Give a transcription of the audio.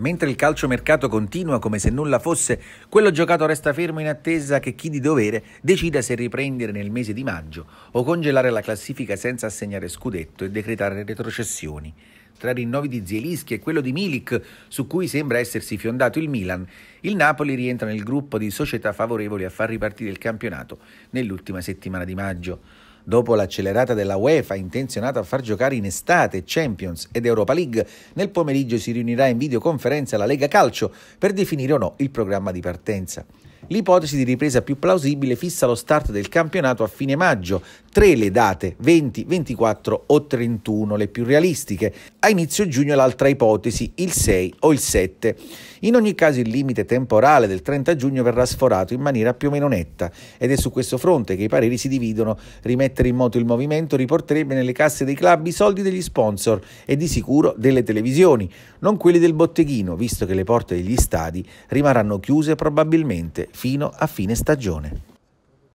Mentre il calciomercato continua come se nulla fosse, quello giocato resta fermo in attesa che chi di dovere decida se riprendere nel mese di maggio o congelare la classifica senza assegnare scudetto e decretare retrocessioni. Tra i rinnovi di Zielinski e quello di Milik, su cui sembra essersi fiondato il Milan, il Napoli rientra nel gruppo di società favorevoli a far ripartire il campionato nell'ultima settimana di maggio. Dopo l'accelerata della UEFA intenzionata a far giocare in estate Champions ed Europa League, nel pomeriggio si riunirà in videoconferenza la Lega Calcio per definire o no il programma di partenza. L'ipotesi di ripresa più plausibile fissa lo start del campionato a fine maggio, tre le date 20, 24 o 31, le più realistiche. A inizio giugno l'altra ipotesi, il 6 o il 7. In ogni caso il limite temporale del 30 giugno verrà sforato in maniera più o meno netta ed è su questo fronte che i pareri si dividono. Rimettere in moto il movimento riporterebbe nelle casse dei club i soldi degli sponsor e di sicuro delle televisioni, non quelli del botteghino, visto che le porte degli stadi rimarranno chiuse probabilmente fino a fine stagione.